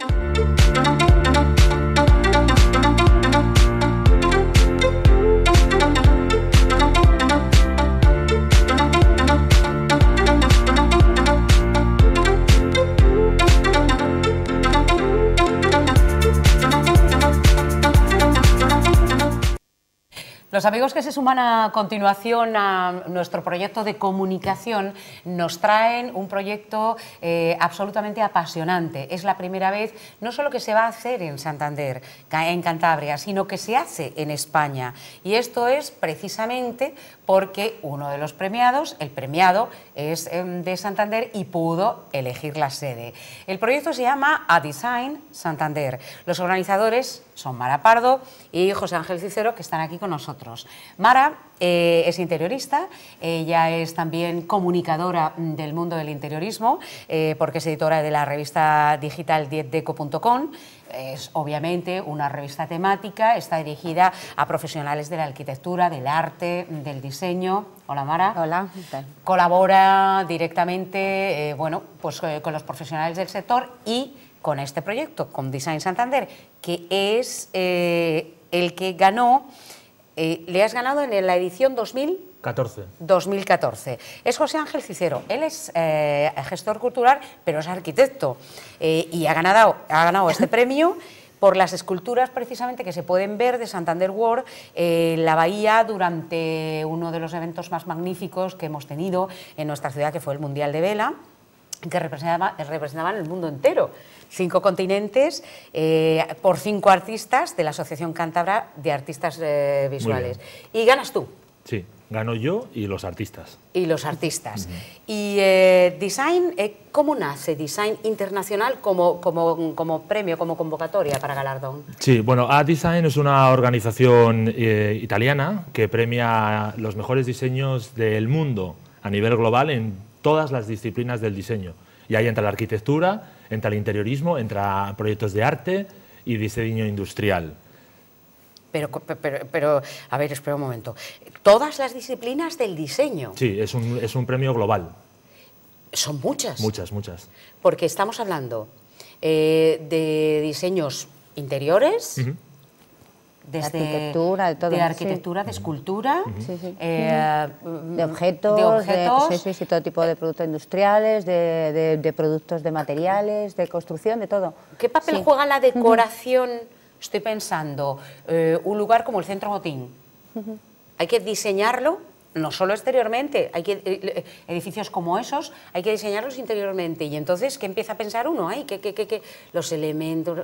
you. Es una continuación a nuestro proyecto de comunicación nos traen un proyecto eh, absolutamente apasionante. Es la primera vez, no solo que se va a hacer en Santander, en Cantabria, sino que se hace en España. Y esto es precisamente porque uno de los premiados, el premiado, es em, de Santander y pudo elegir la sede. El proyecto se llama A Design Santander. Los organizadores son Mara Pardo y José Ángel Cicero, que están aquí con nosotros. Mara eh, es interiorista, ella es también comunicadora mm, del mundo del interiorismo, eh, porque es editora de la revista digital 10deco.com es obviamente una revista temática, está dirigida a profesionales de la arquitectura, del arte, del diseño. Hola Mara. Hola. Colabora directamente, eh, bueno, pues eh, con los profesionales del sector y con este proyecto, con Design Santander, que es eh, el que ganó, le has ganado en la edición 2000. 14. 2014. Es José Ángel Cicero. Él es eh, gestor cultural, pero es arquitecto. Eh, y ha ganado, ha ganado este premio por las esculturas precisamente que se pueden ver de Santander World eh, la bahía durante uno de los eventos más magníficos que hemos tenido en nuestra ciudad, que fue el Mundial de Vela que representaba, representaban el mundo entero, cinco continentes, por cinco artistas de la Asociación Cántabra de Artistas Visuales. Y ganas tú. Sí gano yo y los artistas. Y los artistas. Y eh, Design, eh, ¿cómo nace Design Internacional como, como, como, premio, como convocatoria para galardón? Sí, bueno, A Design es una organización eh, italiana que premia los mejores diseños del mundo a nivel global en todas las disciplinas del diseño. Y ahí entra la arquitectura, entra el interiorismo, entra proyectos de arte y diseño industrial. Pero, a ver, espera un momento. Todas las disciplinas del diseño. Sí, es un, premio global. Son muchas. Muchas, muchas. Porque estamos hablando eh, de diseños interiores. de arquitectura, de arquitectura, de escultura, eh, mm, de objetos, de, todo tipo de eh, productos industriales, de, productos de materiales, de construcción, de todo. ¿Qué papel juega la decoración? estoy pensando eh, un lugar como el Centro Botín, Hay que diseñarlo no solo exteriormente, hay que, eh, edificios como esos hay que diseñarlos interiormente. Y entonces, ¿qué empieza a pensar uno? los elementos...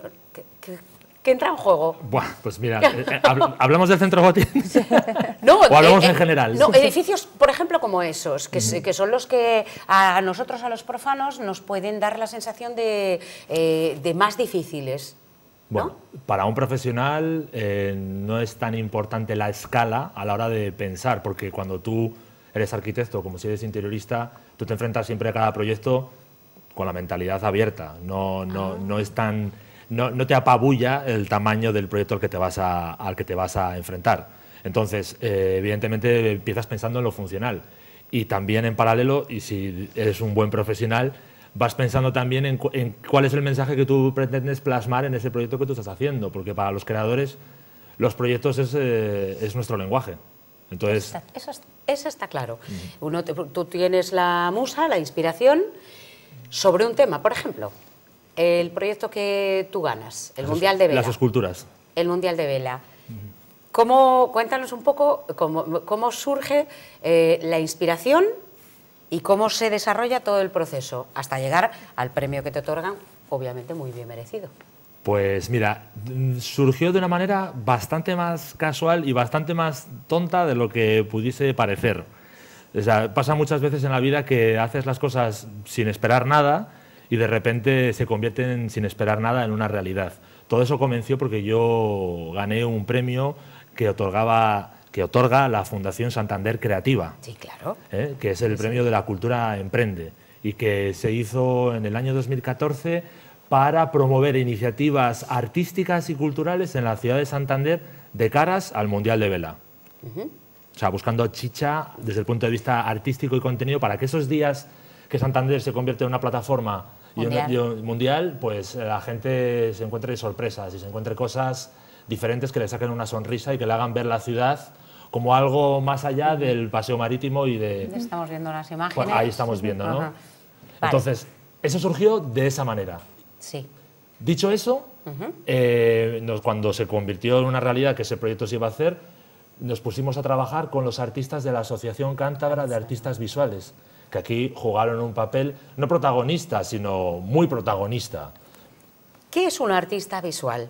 ¿Qué entra en juego? pues mira, eh, ¿hablamos del centro Botín? no, ¿O hablamos en general? No, edificios, por ejemplo, como esos, que, que, son los que a nosotros, a los profanos, nos pueden dar la sensación de, de más difíciles. Bueno, para un profesional eh, no es tan importante la escala a la hora de pensar, porque cuando tú eres arquitecto, como si eres interiorista, tú te enfrentas siempre a cada proyecto con la mentalidad abierta. No, no, ah. no es tan, no, no, te apabulla el tamaño del proyecto al que te vas a, al que te vas a enfrentar. Entonces, eh, evidentemente empiezas pensando en lo funcional y también en paralelo, y si eres un buen profesional, vas pensando también en, cuál es el mensaje que tú pretendes plasmar en ese proyecto que tú estás haciendo, porque para los creadores los proyectos es, eh, es nuestro lenguaje. Entonces, eso, está, está, claro. Uno tú tienes la musa, la inspiración, sobre un tema, por ejemplo, el proyecto que tú ganas, el Mundial de Vela. Las esculturas. El Mundial de Vela. ¿Cómo, cuéntanos un poco cómo, cómo surge eh, la inspiración y cómo se desarrolla todo el proceso hasta llegar al premio que te otorgan, obviamente muy bien merecido. Pues mira, mm, surgió de una manera bastante más casual y bastante más tonta de lo que pudiese parecer. O sea, pasa muchas veces en la vida que haces las cosas sin esperar nada y de repente se convierten sin esperar nada en una realidad. Todo eso comenzó porque yo gané un premio que otorgaba que otorga la Fundación Santander Creativa. Sí, claro. ¿eh? Que es el premio de la cultura Emprende y que se hizo en el año 2014 para promover iniciativas artísticas y culturales en la ciudad de Santander de caras al Mundial de Vela. O sea, buscando chicha desde el punto de vista artístico y contenido para que esos días que Santander se convierte en una plataforma y un, mundial pues eh, la gente se encuentre sorpresas y se encuentre cosas diferentes que le saquen una sonrisa y que le hagan ver la ciudad como algo más allá del paseo marítimo y de... Estamos viendo las imágenes. ahí estamos viendo, ¿no? Entonces, eso surgió de esa manera. Sí. Dicho eso, eh, cuando se convirtió en una realidad que ese proyecto se iba a hacer, nos pusimos a trabajar con los artistas de la Asociación Cántabra de Artistas Visuales, que aquí jugaron un papel no protagonista, sino muy protagonista. ¿Qué es un artista visual?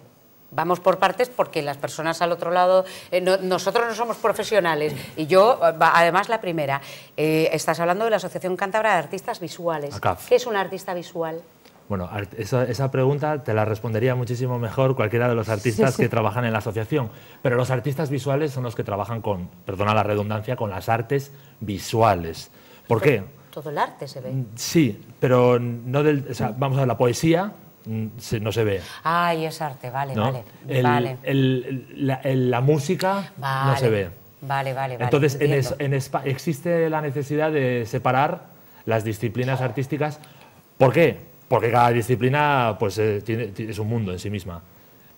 Vamos por partes porque las personas al otro lado, eh, nosotros no somos profesionales y yo, además la primera, eh, estás hablando de la Asociación Cántabra de Artistas Visuales. ¿Qué es un artista visual? Bueno, esa, pregunta te la respondería muchísimo mejor cualquiera de los artistas que trabajan en la asociación, pero los artistas visuales son los que trabajan con, perdona la redundancia, con las artes visuales. ¿Por qué? Todo el arte se ve. Mm, sí, pero no vamos a la poesía Mm, no se ve. ay es arte, vale, vale. la, música no se ve. Vale, vale, vale. Entonces, existe la necesidad de separar las disciplinas artísticas. ¿Por qué? Porque cada disciplina pues, eh, es un mundo en sí misma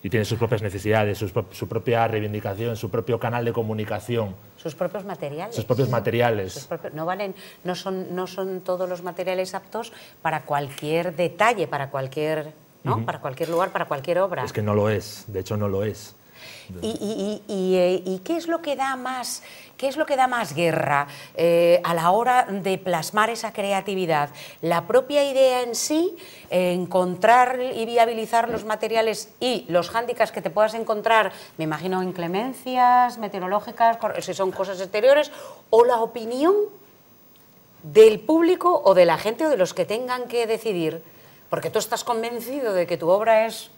y tiene sus propias necesidades, su, propia reivindicación, su propio canal de comunicación. Sus propios materiales. Sus propios materiales. no, valen, no, son, no son todos los materiales aptos para cualquier detalle, para cualquier, ¿no? para cualquier lugar, para cualquier obra. Es que no lo es, de hecho no lo es. Eh, y, qué es lo que da más, qué es lo que da más guerra eh, a la hora de plasmar esa creatividad? La propia idea en sí, encontrar y viabilizar los materiales y los hándicaps que te puedas encontrar, me imagino inclemencias meteorológicas, si son cosas exteriores, o la opinión del público o de la gente o de los que tengan que decidir, porque tú estás convencido de que tu obra es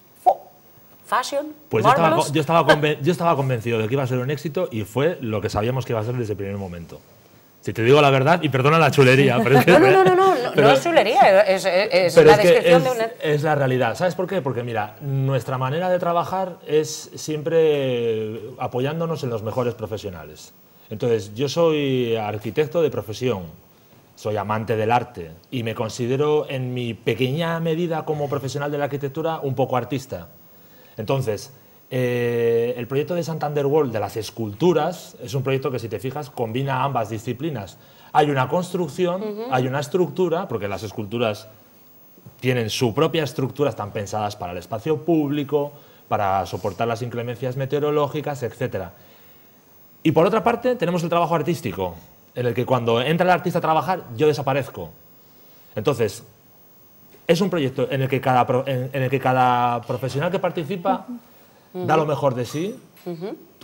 pues yo estaba, yo, estaba yo estaba, convencido de que iba a ser un éxito y fue lo que sabíamos que iba a ser desde el primer momento. Si te digo la verdad, y perdona la chulería. Pero es no, no, no, no, no es chulería, es, es, la descripción de una. Es la realidad. ¿Sabes por qué? Porque mira, nuestra manera de trabajar es siempre apoyándonos en los mejores profesionales. Entonces, yo soy arquitecto de profesión, soy amante del arte y me considero en mi pequeña medida como profesional de la arquitectura un poco artista. Entonces, eh, el proyecto de Santander World de las esculturas es un proyecto que, si te fijas, combina ambas disciplinas. Hay una construcción, hay una estructura, porque las esculturas tienen su propia estructura, están pensadas para el espacio público, para soportar las inclemencias meteorológicas, etc. Y por otra parte, tenemos el trabajo artístico, en el que cuando entra el artista a trabajar, yo desaparezco. Entonces, es un proyecto en el que cada, profesional que participa da lo mejor de sí,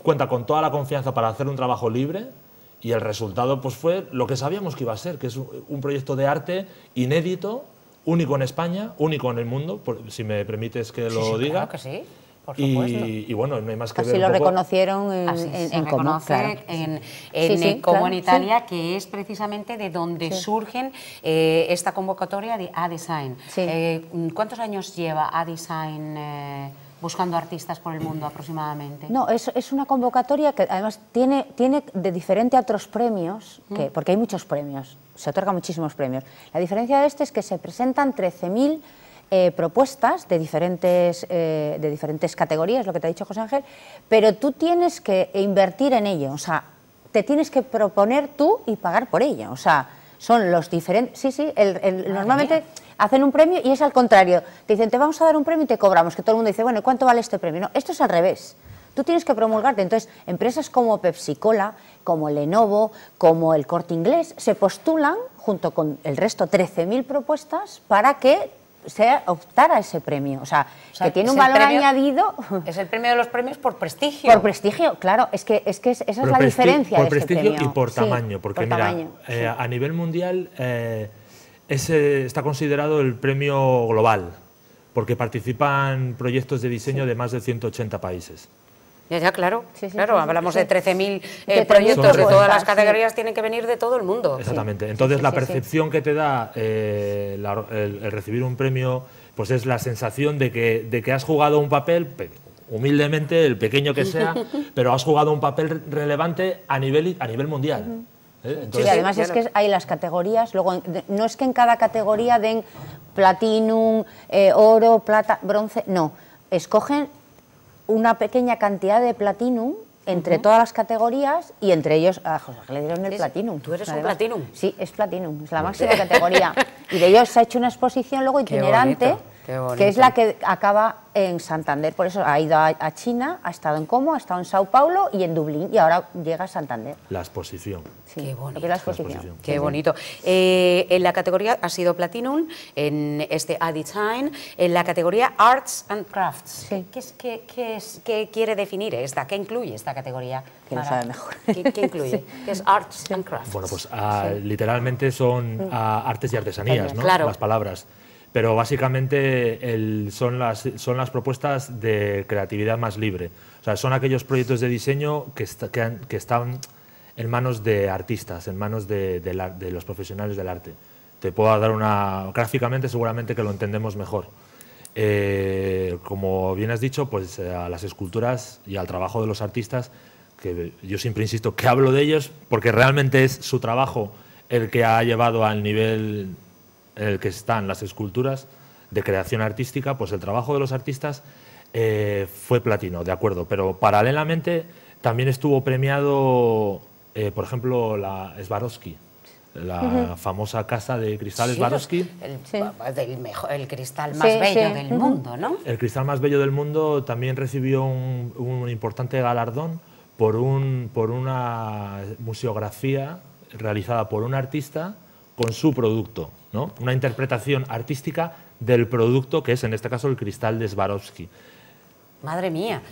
cuenta con toda la confianza para hacer un trabajo libre y el resultado pues, fue lo que sabíamos que iba a ser, que es un proyecto de arte inédito, único en España, único en el mundo, si me permites que lo diga. Claro y, bueno, no hay más que Así lo reconocieron en, en, en en, Italia, que es precisamente de donde surgen eh, esta convocatoria de A-Design. Eh, ¿Cuántos años lleva A-Design? Eh, buscando artistas por el mundo aproximadamente. No, es, es, una convocatoria que además tiene, tiene de diferente a otros premios, que, porque hay muchos premios, se otorgan muchísimos premios. La diferencia de este es que se presentan 13.000 eh, propuestas de diferentes, eh, de diferentes categorías, lo que te ha dicho José Ángel, pero tú tienes que invertir en ello, o sea, te tienes que proponer tú y pagar por ello, o sea, son los diferentes... Sí, sí, normalmente... hacen un premio y es al contrario. Te dicen, te vamos a dar un premio y te cobramos. Que todo el mundo dice, bueno, ¿cuánto vale este premio? No, esto es al revés. Tú tienes que promulgarte. Entonces, empresas como Pepsi Cola, como Lenovo, como el Corte Inglés, se postulan, junto con el resto, 13.000 propuestas, para que sea optar a ese premio. O sea, que tiene un valor añadido. Es el premio de los premios por prestigio. Por prestigio, claro. Es que, esa es la diferencia. Por este prestigio y por tamaño. porque mira, eh, a nivel mundial eh, está considerado el premio global, porque participan proyectos de diseño de más de 180 países. Ya, ya, claro. Sí, claro, hablamos de 13.000 eh, proyectos de todas las categorías, tienen que venir de todo el mundo. Exactamente. Entonces, la percepción que te da eh, el, recibir un premio, pues es la sensación de que, de que has jugado un papel, humildemente, el pequeño que sea, pero has jugado un papel relevante a nivel, a nivel mundial. ¿eh? sí, además es que hay las categorías, luego no es que en cada categoría den platinum, oro, plata, bronce, no, escogen una pequeña cantidad de Platinum entre todas las categorías y entre ellos a José le dieron el Platinum. ¿Tú eres un Platinum? Sí, es Platinum, es la máxima categoría. Y de ellos se ha hecho una exposición luego itinerante que es la que acaba en Santander. Por eso ha ido a, China, ha estado en Como, ha estado en Sao Paulo y en Dublín y ahora llega a Santander. La exposición. Qué bonito. Qué eh, bonito. en la categoría ha sido Platinum, en este A Design, en la categoría Arts and Crafts. Sí. ¿Qué, quiere definir esta? ¿Qué incluye esta categoría? Que sabe mejor? ¿Qué, incluye? ¿Qué es Arts and Crafts? Bueno, pues ah, literalmente son ah, artes y artesanías, ¿no? Las palabras pero básicamente son, las, son las propuestas de creatividad más libre. O sea, son aquellos proyectos de diseño que, están en manos de artistas, en manos de, los profesionales del arte. Te puedo dar una... Gráficamente seguramente que lo entendemos mejor. Eh, como bien has dicho, pues eh, a las esculturas y al trabajo de los artistas, que yo siempre insisto que hablo de ellos porque realmente es su trabajo el que ha llevado al nivel en el que están las esculturas de creación artística, pues el trabajo de los artistas eh, fue platino, de acuerdo, pero paralelamente también estuvo premiado, eh, por ejemplo, la Swarovski, la famosa casa de cristal Swarovski. El, cristal más bello del mundo, ¿no? El cristal más bello del mundo también recibió un, importante galardón por, un, por una museografía realizada por un artista con su producto, ¿no? una interpretación artística del producto que es en este caso el cristal de Swarovski. Madre mía,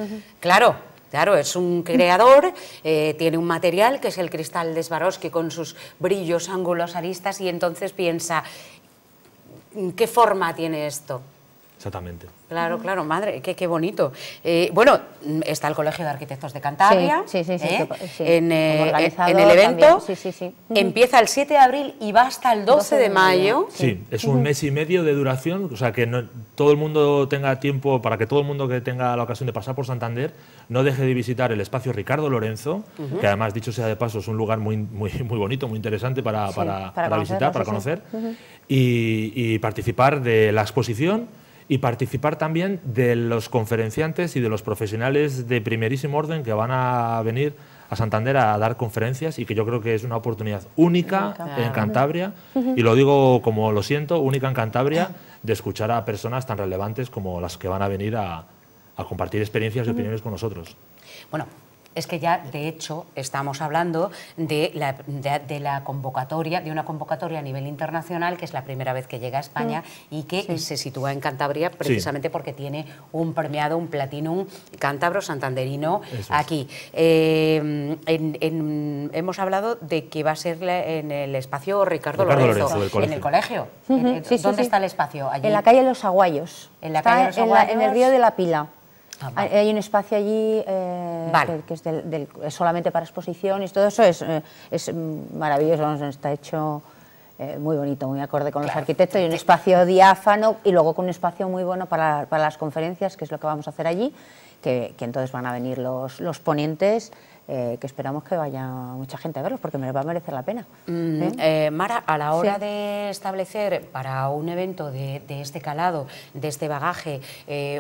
claro, Claro, es un creador, eh, tiene un material que es el cristal de Swarovski con sus brillos, ángulos, aristas y entonces piensa, ¿qué forma tiene esto? Exactamente. Claro, claro, madre, qué, bonito. Eh, bueno, está el Colegio de Arquitectos de Cantabria sí, sí, sí, ¿eh? eh, en, el evento. Empieza el 7 de abril y va hasta el 12, de, mayo. Sí, es un mes y medio de duración, o sea, que todo el mundo tenga tiempo, para que todo el mundo que tenga la ocasión de pasar por Santander no deje de visitar el espacio Ricardo Lorenzo, que además, dicho sea de paso, es un lugar muy, muy, muy bonito, muy interesante para, visitar, para conocer, y, y participar de la exposición y participar también de los conferenciantes y de los profesionales de primerísimo orden que van a venir a Santander a dar conferencias y que yo creo que es una oportunidad única en Cantabria, y lo digo como lo siento, única en Cantabria, de escuchar a personas tan relevantes como las que van a venir a, a compartir experiencias y opiniones con nosotros. Bueno, es que ya, de hecho, estamos hablando de la, de, la convocatoria, de una convocatoria a nivel internacional, que es la primera vez que llega a España mm. y que se sitúa en Cantabria precisamente porque tiene un premiado, un platinum cántabro santanderino aquí. Em, hemos hablado de que va a ser en el espacio Ricardo, Lorenzo, en el colegio. ¿Dónde está el espacio? En la calle Los Aguayos. Los Aguayos. en el río de la Pila. Ah, hay un espacio allí eh, que, es solamente para exposiciones, todo eso es, eh, maravilloso, está hecho eh, muy bonito, muy acorde con los arquitectos, y un espacio diáfano y luego con un espacio muy bueno para, las conferencias, que es lo que vamos a hacer allí, que, entonces van a venir los, los ponentes eh, que esperamos que vaya mucha gente a verlos porque me va a merecer la pena. Mm, ¿eh? Eh, Mara, a la hora de establecer para un evento de, este calado, de este bagaje,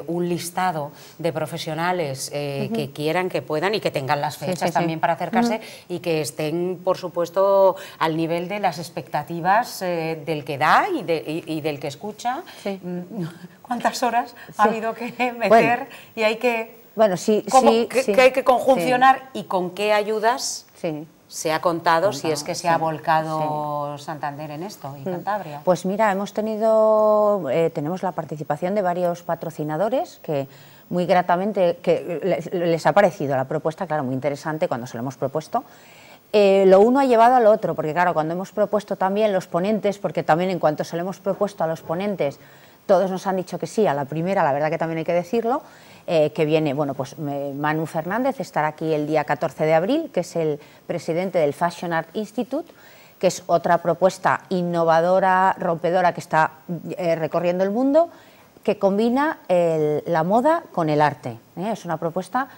un listado de profesionales que quieran, que puedan y que tengan las fechas también para acercarse y que estén, por supuesto, al nivel de las expectativas del que da y, del que escucha, mm, ¿cuántas horas ha habido que meter y hay que bueno, sí, hay que conjuncionar y con qué ayudas se ha contado, si es que se ha volcado Santander en esto y mm. Cantabria? Pues mira, hemos tenido, eh, tenemos la participación de varios patrocinadores que muy gratamente, que les, ha parecido la propuesta, claro, muy interesante cuando se lo hemos propuesto. Eh, lo uno ha llevado al otro, porque claro, cuando hemos propuesto también los ponentes, porque también en cuanto se lo hemos propuesto a los ponentes, todos nos han dicho que sí, a la primera, la verdad que también hay que decirlo, eh, que viene, bueno, pues Manu Fernández estará aquí el día 14 de abril, que es el presidente del Fashion Art Institute, que es otra propuesta innovadora, rompedora, que está eh, recorriendo el mundo, que combina la moda con el arte. ¿eh? Es una propuesta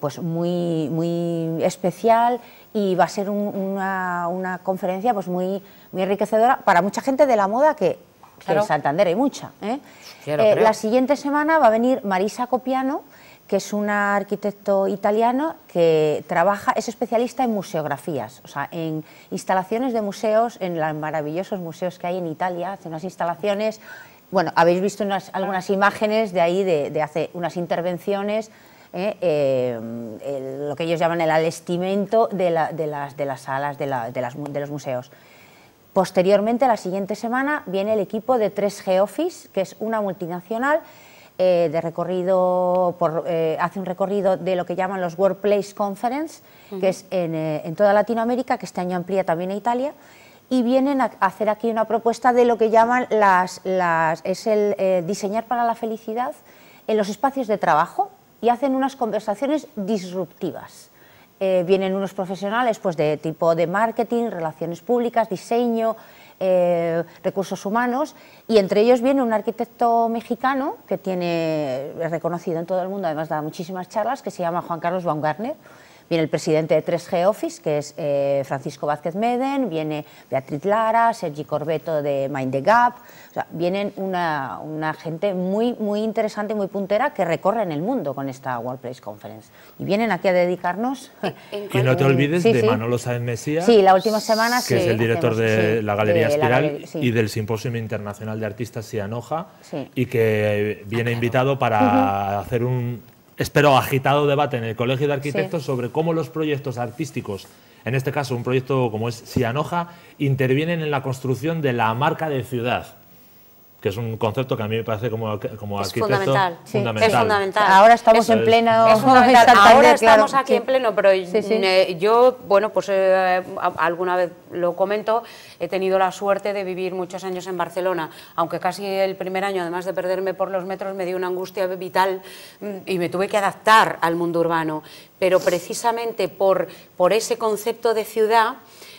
pues muy, muy especial y va a ser una, una, conferencia pues muy, muy enriquecedora para mucha gente de la moda que en Santander hay mucha. ¿eh? Eh, la siguiente semana va a venir Marisa Copiano, que es una arquitecto italiano que trabaja, es especialista en museografías, o sea, en instalaciones de museos, en los maravillosos museos que hay en Italia, hace unas instalaciones, bueno, habéis visto algunas imágenes de ahí, de, hace unas intervenciones, ¿eh? lo que ellos llaman el alestimento de, las, de las salas, de, de los museos. Posteriormente, la siguiente semana, viene el equipo de 3G Office, que es una multinacional eh, de recorrido, eh, hace un recorrido de lo que llaman los Workplace Conference, que es eh, en, toda Latinoamérica, que este año amplía también a Italia, y vienen a hacer aquí una propuesta de lo que llaman las es el diseñar para la felicidad en los espacios de trabajo y hacen unas conversaciones disruptivas. Eh, vienen unos profesionales pues, de tipo de marketing, relaciones públicas, diseño, eh, recursos humanos, y entre ellos viene un arquitecto mexicano que tiene, es reconocido en todo el mundo, además da muchísimas charlas, que se llama Juan Carlos Baumgartner, Viene el presidente de 3G Office, que es eh, Francisco Vázquez Meden, viene Beatriz Lara, Sergi Corbeto de Mind the Gap, o sea, vienen una, gente muy, muy interesante, muy puntera, que recorre en el mundo con esta Workplace Conference. Y vienen aquí a dedicarnos... Y no te olvides de Manolo Sáenz Mesías, la última semana, que es el director de la Galería Espiral y del Simposio Internacional de Artistas y Anoja, y que viene ah, invitado para hacer un espero, agitado debate en el Colegio de Arquitectos sobre cómo los proyectos artísticos, en este caso un proyecto como es Sianoja, intervienen en la construcción de la marca de ciudad que es un concepto que a mí me parece como, como es arquitecto fundamental, Es fundamental. Ahora estamos en pleno... Ahora estamos aquí en pleno, pero yo, bueno, pues eh, alguna vez lo comento, he tenido la suerte de vivir muchos años en Barcelona, aunque casi el primer año, además de perderme por los metros, me dio una angustia vital mm, y me tuve que adaptar al mundo urbano. Pero precisamente por, por ese concepto de ciudad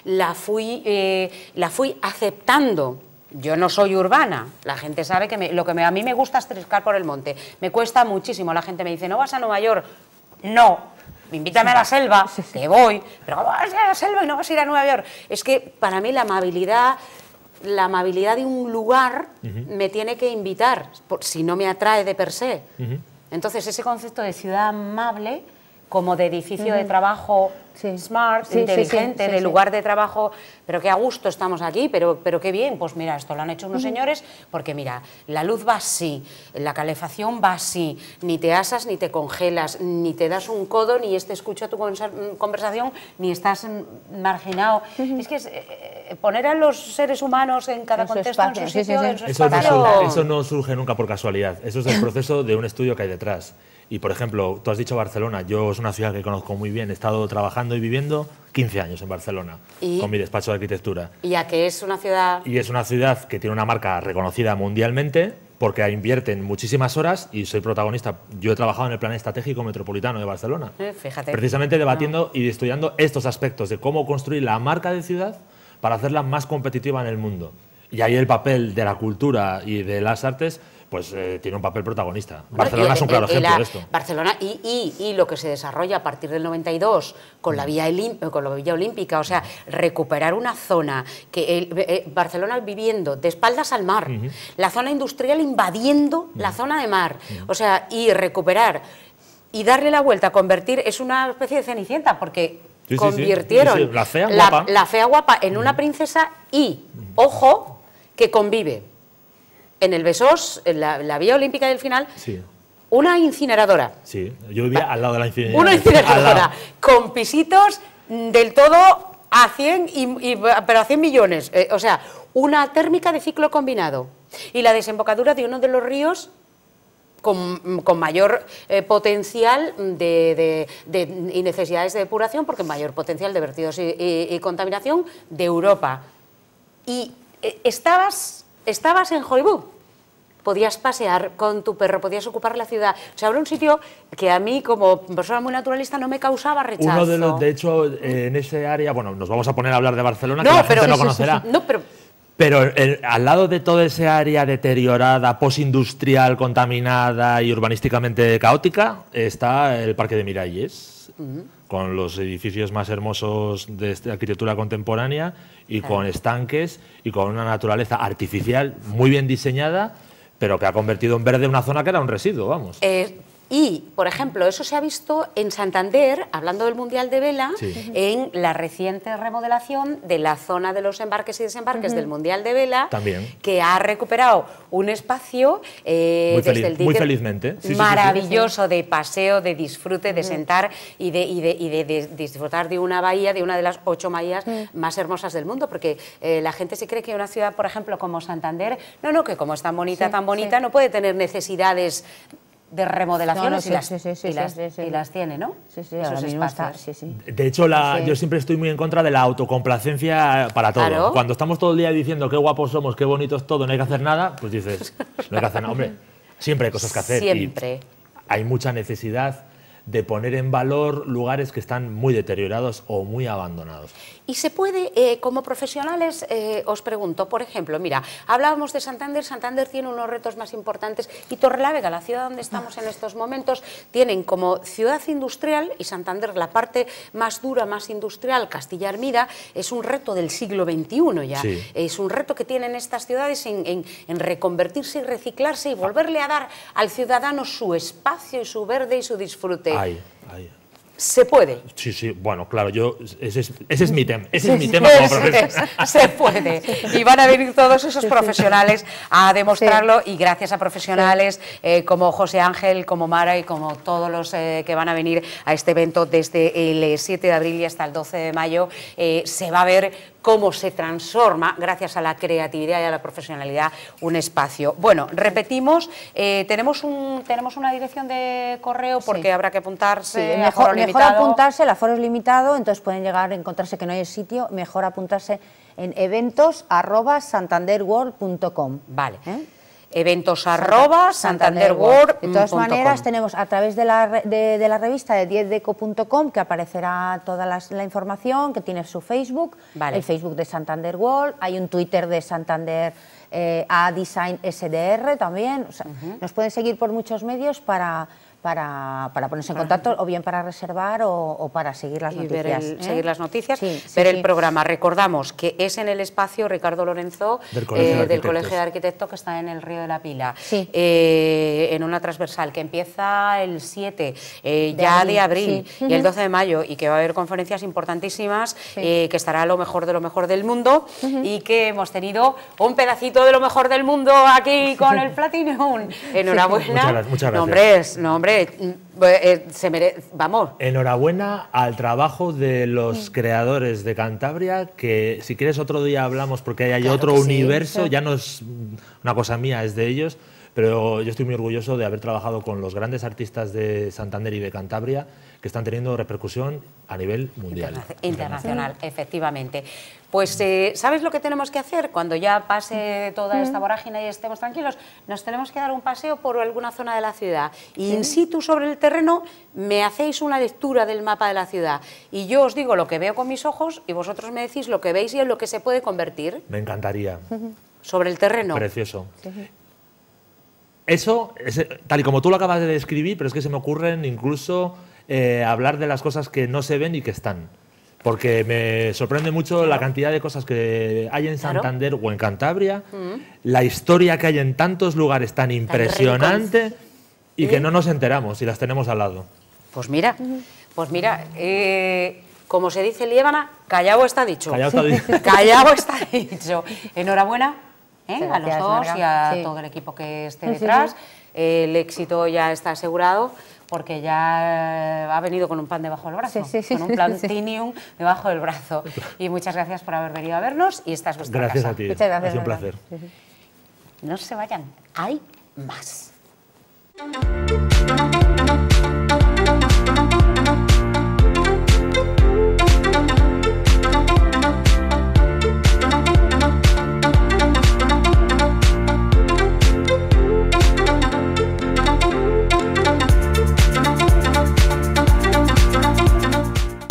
la fui, eh, la fui aceptando yo no soy urbana, la gente sabe que lo que a mí me gusta es triscar por el monte, me cuesta muchísimo, la gente me dice, ¿no vas a Nueva York? No, invítame a la selva, te voy, pero ¿cómo vas a, ir a la selva y no vas a ir a Nueva York? Es que para mí la amabilidad, la amabilidad de un lugar me tiene que invitar, si no me atrae de per se. Entonces ese concepto de ciudad amable como de edificio de trabajo smart, inteligente, de lugar de trabajo, pero qué a gusto estamos aquí, pero, pero qué bien, pues mira, esto lo han hecho unos señores, porque mira, la luz va así, la calefacción va así, ni te asas, ni te congelas, ni te das un codo, ni este escucha tu conversación, ni estás marginado. Es que eh, eh, poner a los seres humanos en cada contexto, en su sitio, en eso, eso no surge nunca por casualidad, eso es el proceso de un estudio que hay detrás. Y, por ejemplo, tú has dicho Barcelona. Yo es una ciudad que conozco muy bien. He estado trabajando y viviendo 15 años en Barcelona con mi despacho de arquitectura. Y ya que es una ciudad... Y es una ciudad que tiene una marca reconocida mundialmente porque invierten muchísimas horas y soy protagonista. Yo he trabajado en el Plan Estratégico Metropolitano de Barcelona. Eh, fíjate. Precisamente ah. debatiendo y estudiando estos aspectos de cómo construir la marca de ciudad para hacerla más competitiva en el mundo. Y ahí el papel de la cultura y de las artes pues eh, tiene un papel protagonista. Barcelona es un claro ejemplo de esto. Barcelona y, lo que se desarrolla a partir del 92 con la mm. Vía, Olímpica, o sea, recuperar una zona que eh, eh, Barcelona viviendo de espaldas al mar, la zona industrial invadiendo la zona de mar, o sea, y recuperar y darle la vuelta, convertir, es una especie de cenicienta, porque convirtieron la, fea guapa en una princesa y, ojo, que convive en el Besós, en la, vía olímpica del final, una incineradora. Sí, yo vivía al lado de la incineradora. Una incineradora, con pisitos del todo a 100, y, pero a 100 millones. Eh, o sea, una térmica de ciclo combinado y la desembocadura de uno de los ríos con, mayor eh, potencial de, y necesidades de depuración, porque mayor potencial de vertidos y, contaminación de Europa. Y eh, estabas estabas en Hollywood, podías pasear con tu perro, podías ocupar la ciudad. O sea, era un sitio que a mí, como persona muy naturalista, no me causaba rechazo. Uno de los, de hecho, eh, en ese área, bueno, nos vamos a poner a hablar de Barcelona, que la pero, no conocerá. No, pero... Pero eh, al lado de toda esa área deteriorada, posindustrial, contaminada y urbanísticamente caótica, está el Parque de Miralles con los edificios más hermosos de arquitectura contemporánea y con estanques y con una naturaleza artificial muy bien diseñada, pero que ha convertido en verde una zona que era un residuo, vamos. Eh, y, por ejemplo, eso se ha visto en Santander, hablando del Mundial de Vela, en la reciente remodelación de la zona de los embarques y desembarques del Mundial de Vela, que ha recuperado un espacio eh, muy, felizmente. maravilloso de paseo, de disfrute, de sentar y, de, y, de, disfrutar de una bahía, de una de las ocho bahías más hermosas del mundo, porque eh, la gente se cree que una ciudad, por ejemplo, como Santander, no, no, que como es tan bonita, tan bonita, no puede tener necesidades de remodelaciones y las tiene, ¿no? Sí, sí, espacios. De hecho, la, yo siempre estoy muy en contra de la autocomplacencia para todo. Cuando estamos todo el día diciendo qué guapos somos, qué bonitos todo, no hay que hacer nada, pues dices, no hay que hacer nada. Hombre, siempre hay cosas que hacer. Siempre. hay mucha necesidad de poner en valor lugares que están muy deteriorados o muy abandonados. Y se puede, eh, como profesionales, eh, os pregunto, por ejemplo, mira, hablábamos de Santander, Santander tiene unos retos más importantes y Torrelavega, la ciudad donde estamos en estos momentos, tienen como ciudad industrial y Santander la parte más dura, más industrial, Castilla Armida, es un reto del siglo XXI ya, es un reto que tienen estas ciudades en reconvertirse y reciclarse y volverle a dar al ciudadano su espacio y su verde y su disfrute. Ahí, Se puede. Sí, sí, bueno, claro, yo, ese es, mi tema, ese es mi tema como profesor. Se puede. Y van a venir todos esos profesionales a demostrarlo y gracias a profesionales eh, como José Ángel, como Mara y como todos los eh, que van a venir a este evento desde el 7 eh, de abril y hasta el 12 de mayo, se va a ver cómo se transforma, gracias a la creatividad y a la profesionalidad, un espacio. Bueno, repetimos, eh, tenemos, un, tenemos una dirección de correo porque habrá que apuntarse. Sí, mejor, apuntarse, el aforo es limitado, entonces pueden llegar encontrarse que no hay sitio, mejor apuntarse en eventos.santanderworld.com Vale. ¿Eh? eventos arroba Santander, World. De todas maneras, tenemos a través de la, de, la revista de 10deco.com que aparecerá toda la información, que tiene su Facebook, el Facebook de Santander World, hay un Twitter de Santander eh, A Design SDR también. Nos pueden seguir por muchos medios para para, para ponerse en contacto o bien para reservar o, para seguir las noticias. Ver el, ¿eh? Seguir las noticias, el programa. Recordamos que es en el espacio Ricardo Lorenzo del Colegio, eh, de, Arquitectos que está en el Río de la Pila, eh, en una transversal que empieza el 7 de ya abril, de abril y el 12 de mayo y que va a haber conferencias importantísimas que estará lo mejor de lo mejor del mundo y que hemos tenido un pedacito de lo mejor del mundo aquí con el Platinum. Enhorabuena. Muchas, muchas gracias. Nombres, nombres Mm, eh, eh, se merece, vamos. Enhorabuena al trabajo de los creadores de Cantabria, que si quieres otro día hablamos porque hay otro universo, ya no es mm, una cosa mía, es de ellos pero yo estoy muy orgulloso de haber trabajado con los grandes artistas de Santander y de Cantabria que están teniendo repercusión a nivel mundial. Internacional, efectivamente. Pues, eh, ¿sabes lo que tenemos que hacer? Cuando ya pase toda mm. esta vorágine y estemos tranquilos, nos tenemos que dar un paseo por alguna zona de la ciudad. Y in situ sobre el terreno me hacéis una lectura del mapa de la ciudad. Y yo os digo lo que veo con mis ojos y vosotros me decís lo que veis y en lo que se puede convertir. Me encantaría sobre el terreno. Precioso. Eso, tal y como tú lo acabas de describir, pero es que se me ocurren incluso eh, hablar de las cosas que no se ven y que están. Porque me sorprende mucho la cantidad de cosas que hay en Santander o en Cantabria, mm. la historia que hay en tantos lugares tan, impresionante y que eh. no nos enteramos y las tenemos al lado. Pues mira, pues mira, eh, como se dice Líbana, está dicho. Callao está dicho. callao está dicho. Enhorabuena ¿Eh? a los dos y a todo el equipo que esté detrás. el éxito ya está asegurado porque ya eh, ha venido con un pan debajo del brazo, sí, con un plantinium debajo del brazo. Y muchas gracias por haber venido a vernos y estás vuestra Gracias a ti. Muchas un placer. No se vayan, hay más.